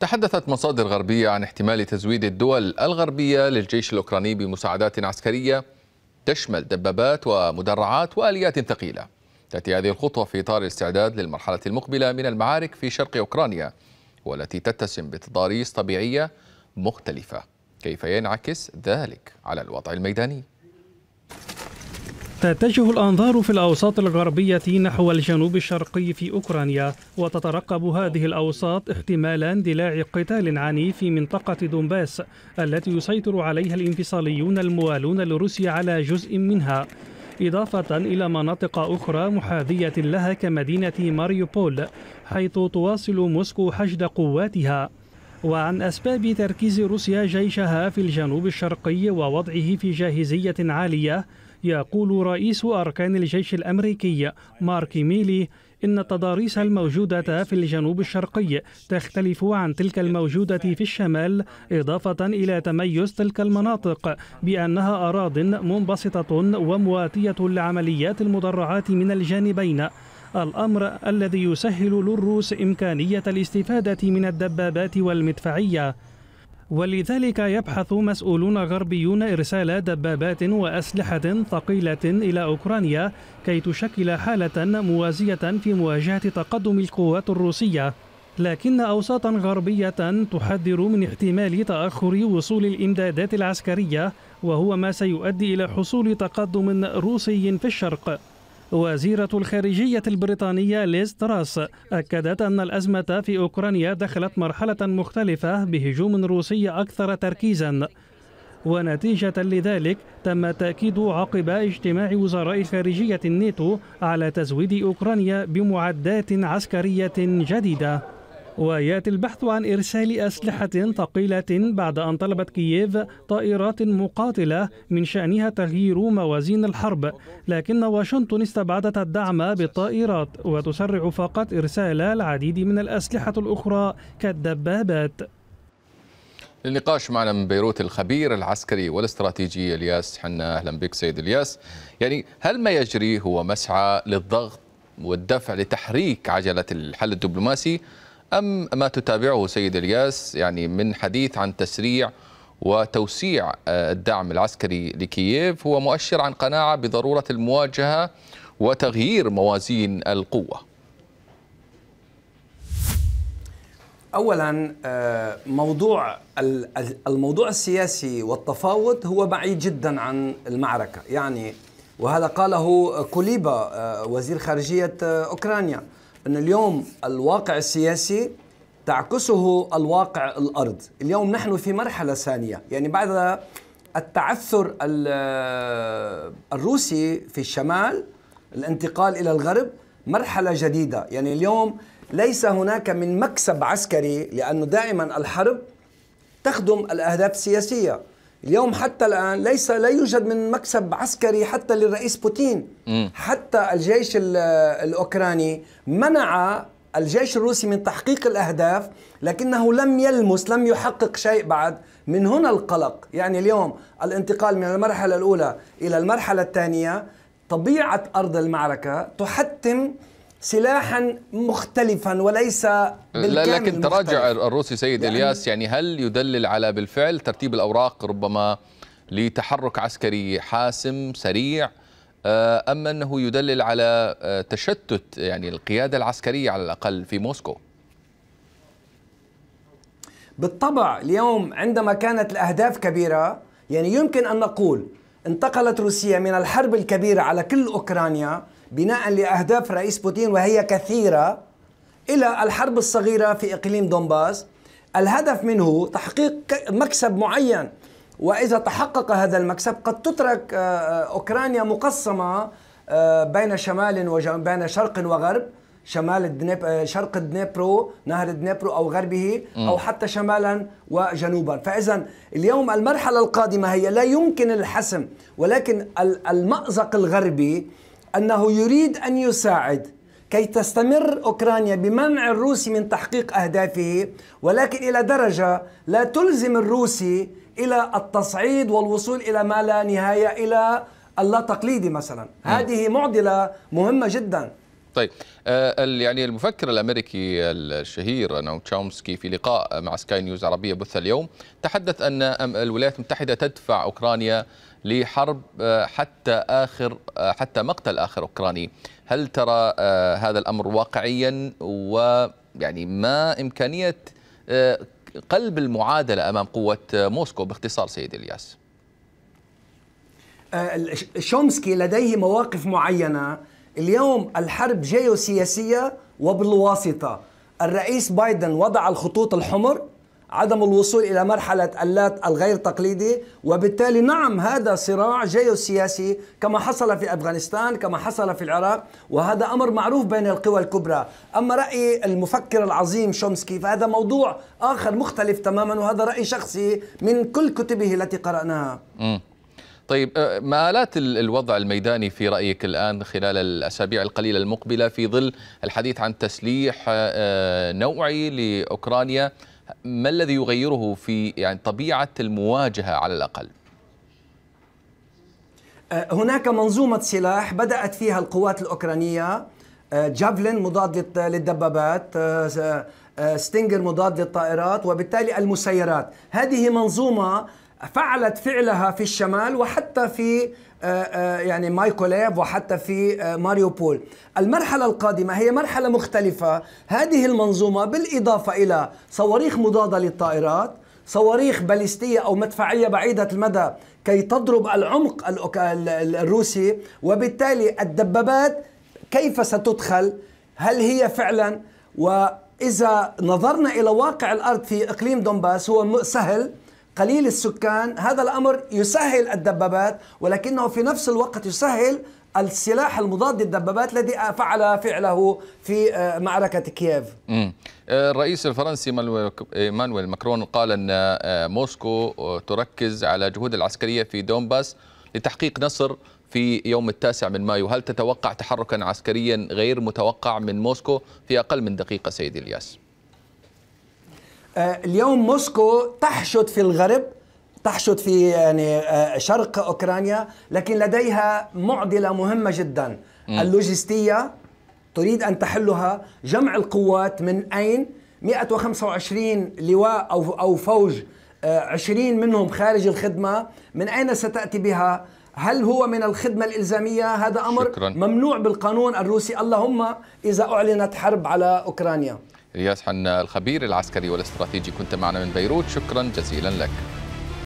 تحدثت مصادر غربية عن احتمال تزويد الدول الغربية للجيش الأوكراني بمساعدات عسكرية تشمل دبابات ومدرعات وآليات ثقيلة تأتي هذه الخطوة في إطار الاستعداد للمرحلة المقبلة من المعارك في شرق أوكرانيا والتي تتسم بتضاريس طبيعية مختلفة كيف ينعكس ذلك على الوضع الميداني؟ تتجه الأنظار في الأوساط الغربية نحو الجنوب الشرقي في أوكرانيا وتترقب هذه الأوساط احتمال اندلاع قتال عنيف في منطقة دونباس التي يسيطر عليها الانفصاليون الموالون لروسيا على جزء منها إضافة إلى مناطق أخرى محاذية لها كمدينة ماريوبول حيث تواصل موسكو حشد قواتها وعن أسباب تركيز روسيا جيشها في الجنوب الشرقي ووضعه في جاهزية عالية يقول رئيس أركان الجيش الأمريكي مارك ميلي إن التضاريس الموجودة في الجنوب الشرقي تختلف عن تلك الموجودة في الشمال إضافة إلى تميز تلك المناطق بأنها أراض منبسطة ومواتية لعمليات المدرعات من الجانبين الأمر الذي يسهل للروس إمكانية الاستفادة من الدبابات والمدفعية ولذلك يبحث مسؤولون غربيون إرسال دبابات وأسلحة ثقيلة إلى أوكرانيا كي تشكل حالة موازية في مواجهة تقدم القوات الروسية لكن أوساطا غربية تحذر من احتمال تأخر وصول الإمدادات العسكرية وهو ما سيؤدي إلى حصول تقدم روسي في الشرق وزيرة الخارجية البريطانية ليز تراس أكدت أن الأزمة في أوكرانيا دخلت مرحلة مختلفة بهجوم روسي أكثر تركيزا ونتيجة لذلك تم تأكيد عقب اجتماع وزراء خارجية الناتو على تزويد أوكرانيا بمعدات عسكرية جديدة وياتي البحث عن ارسال اسلحه ثقيله بعد ان طلبت كييف طائرات مقاتله من شانها تغيير موازين الحرب لكن واشنطن استبعدت الدعم بالطائرات وتسرع فقط ارسال العديد من الاسلحه الاخرى كالدبابات للنقاش معنا من بيروت الخبير العسكري والاستراتيجي الياس حنا اهلا بك سيد الياس يعني هل ما يجري هو مسعى للضغط والدفع لتحريك عجله الحل الدبلوماسي أم ما تتابعه سيد الياس يعني من حديث عن تسريع وتوسيع آه، الدعم العسكري لكييف هو مؤشر عن قناعة بضرورة المواجهة وتغيير موازين القوة اولا آه، موضوع الموضوع السياسي والتفاوض هو بعيد جدا عن المعركه يعني وهذا قاله كوليبا آه، وزير خارجيه اوكرانيا أن اليوم الواقع السياسي تعكسه الواقع الأرض اليوم نحن في مرحلة ثانية يعني بعد التعثر الروسي في الشمال الانتقال إلى الغرب مرحلة جديدة يعني اليوم ليس هناك من مكسب عسكري لأنه دائما الحرب تخدم الأهداف السياسية اليوم حتى الآن ليس لا يوجد من مكسب عسكري حتى للرئيس بوتين م. حتى الجيش الأوكراني منع الجيش الروسي من تحقيق الأهداف لكنه لم يلمس لم يحقق شيء بعد من هنا القلق يعني اليوم الانتقال من المرحلة الأولى إلى المرحلة الثانية طبيعة أرض المعركة تحتم سلاحا مختلفا وليس بالكامل لكن تراجع الروسي سيد يعني الياس يعني هل يدلل على بالفعل ترتيب الاوراق ربما لتحرك عسكري حاسم سريع آه، ام أنه يدلل على آه، تشتت يعني القيادة العسكرية على الأقل في موسكو بالطبع اليوم عندما كانت الأهداف كبيرة يعني يمكن أن نقول انتقلت روسيا من الحرب الكبيرة على كل أوكرانيا بناء لأهداف رئيس بوتين وهي كثيرة إلى الحرب الصغيرة في إقليم دونباس الهدف منه تحقيق مكسب معين وإذا تحقق هذا المكسب قد تترك آه، آه، أوكرانيا مقسمة آه، بين شمال وبين شرق وغرب شمال الدنيب شرق الدنيبرو نهر الدنيبرو او غربه او حتى شمالا وجنوبا فاذا اليوم المرحله القادمه هي لا يمكن الحسم ولكن المازق الغربي أنه يريد أن يساعد كي تستمر أوكرانيا بمنع الروسي من تحقيق أهدافه ولكن إلى درجة لا تلزم الروسي إلى التصعيد والوصول إلى ما لا نهاية إلى اللا تقليدي مثلا نعم. هذه معضلة مهمة جدا طيب آه، يعني المفكر الامريكي الشهير نوم تشومسكي في لقاء مع سكاي نيوز عربيه بث اليوم تحدث ان الولايات المتحده تدفع اوكرانيا لحرب آه، حتى اخر آه، حتى مقتل اخر اوكراني هل ترى هذا الامر واقعيا ويعني ما امكانيه قلب المعادله امام قوه موسكو باختصار سيد الياس شومسكي لديه مواقف معينه اليوم الحرب جيوسياسية وبالواسطة الرئيس بايدن وضع الخطوط الحمر عدم الوصول إلى مرحلة اللات الغير تقليدي وبالتالي نعم هذا صراع جيوسياسي كما حصل في أفغانستان كما حصل في العراق وهذا أمر معروف بين القوى الكبرى أما رأي المفكر العظيم شومسكي فهذا موضوع آخر مختلف تماما وهذا رأي شخصي من كل كتبه التي قرأناها طيب أه، مآلات الوضع الميداني في رأيك الآن خلال الأسابيع القليلة المقبلة في ظل الحديث عن تسليح أه، نوعي لأوكرانيا ما الذي يغيره في يعني طبيعة المواجهة على الأقل؟ أه، هناك منظومة سلاح بدأت فيها القوات الأوكرانية جافلين مضاد للدبابات ستينجر مضاد للطائرات وبالتالي المسيرات هذه منظومة فعلت فعلها في الشمال وحتى في آه، آه، يعني مايكوليف وحتى في آه، ماريوبول المرحلة القادمة هي مرحلة مختلفة هذه المنظومة بالإضافة إلى صواريخ مضادة للطائرات صواريخ باليستية أو مدفعية بعيدة المدى كي تضرب العمق الروسي وبالتالي الدبابات كيف ستدخل هل هي فعلا وإذا نظرنا إلى واقع الأرض في إقليم دونباس هو سهل قليل السكان هذا الأمر يسهل الدبابات ولكنه في نفس الوقت يسهل السلاح المضاد للدبابات الذي فعل فعله في آه، معركة كييف آه، الرئيس الفرنسي آه، مانويل ماكرون قال أن موسكو تركز على جهود العسكرية في دونباس لتحقيق نصر في يوم التاسع من مايو هل تتوقع تحركا عسكريا غير متوقع من موسكو في أقل من دقيقة سيد الياس؟ آه، اليوم موسكو تحشد في الغرب تحشد في يعني آه، شرق اوكرانيا لكن لديها معضله مهمه جدا اللوجستيه تريد ان تحلها جمع القوات من اين 125 لواء او او فوج 20 آه، منهم خارج الخدمه من اين ستاتي بها هل هو من الخدمة الإلزامية هذا أمر شكرا. ممنوع بالقانون الروسي اللهم إذا أعلنت حرب على أوكرانيا إلياس حنا الخبير العسكري والاستراتيجي كنت معنا من بيروت شكرا جزيلا لك